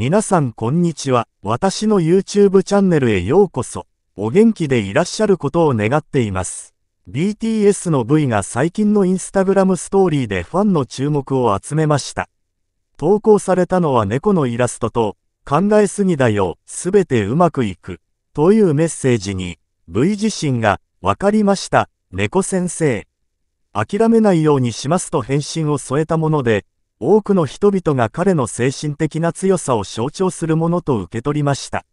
皆さんこんにちは。私の YouTube チャンネルへようこそ。お元気でいらっしゃることを願っています。BTS の V が最近の instagram ストーリーでファンの注目を集めました。投稿されたのは猫のイラストと、考えすぎだよ、すべてうまくいく、というメッセージに、V 自身が、わかりました、猫先生。諦めないようにしますと返信を添えたもので、多くの人々が彼の精神的な強さを象徴するものと受け取りました。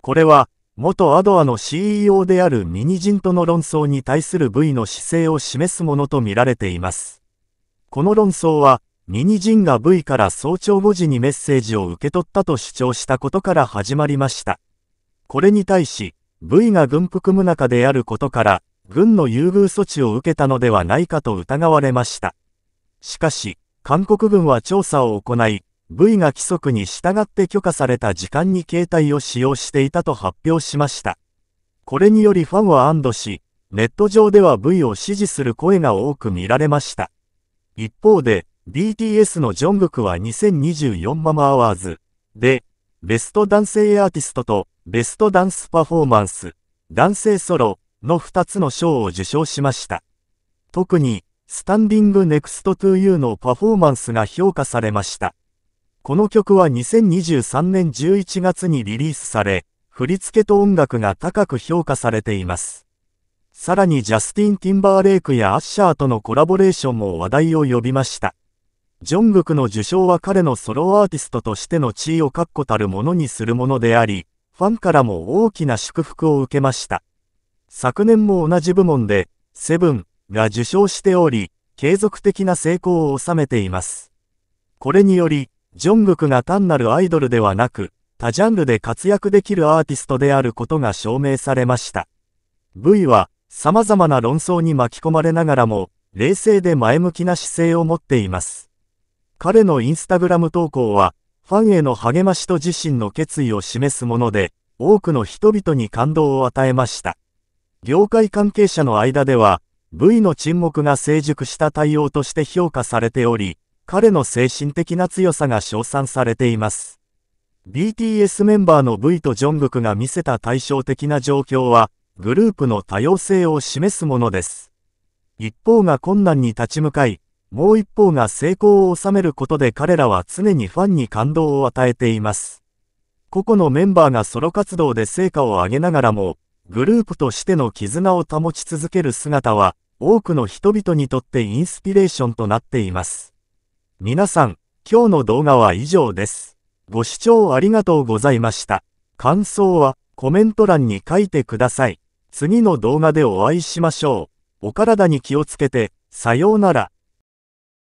これは、元アドアの CEO であるミニジンとの論争に対する V の姿勢を示すものとみられています。この論争は、ミニジンが V から早朝5時にメッセージを受け取ったと主張したことから始まりました。これに対し、V が軍服無中であることから、軍の優遇措置を受けたのではないかと疑われました。しかし、韓国軍は調査を行い、V が規則に従って許可された時間に携帯を使用していたと発表しました。これによりファンは安堵し、ネット上では V を支持する声が多く見られました。一方で、BTS のジョングクは2024ママアワーズで、ベスト男性アーティストとベストダンスパフォーマンス、男性ソロの2つの賞を受賞しました。特に、スタンディングネクストトゥーユーのパフォーマンスが評価されました。この曲は2023年11月にリリースされ、振り付けと音楽が高く評価されています。さらにジャスティン・ティンバーレイクやアッシャーとのコラボレーションも話題を呼びました。ジョングクの受賞は彼のソロアーティストとしての地位を確固たるものにするものであり、ファンからも大きな祝福を受けました。昨年も同じ部門で、セブン、が受賞しており、継続的な成功を収めています。これにより、ジョングクが単なるアイドルではなく、多ジャンルで活躍できるアーティストであることが証明されました。V は、様々な論争に巻き込まれながらも、冷静で前向きな姿勢を持っています。彼のインスタグラム投稿は、ファンへの励ましと自身の決意を示すもので、多くの人々に感動を与えました。業界関係者の間では、V の沈黙が成熟した対応として評価されており、彼の精神的な強さが称賛されています。BTS メンバーの V とジョングクが見せた対照的な状況は、グループの多様性を示すものです。一方が困難に立ち向かい、もう一方が成功を収めることで彼らは常にファンに感動を与えています。個々のメンバーがソロ活動で成果を上げながらも、グループとしての絆を保ち続ける姿は、多くの人々にとってインスピレーションとなっています。皆さん、今日の動画は以上です。ご視聴ありがとうございました。感想はコメント欄に書いてください。次の動画でお会いしましょう。お体に気をつけて、さようなら。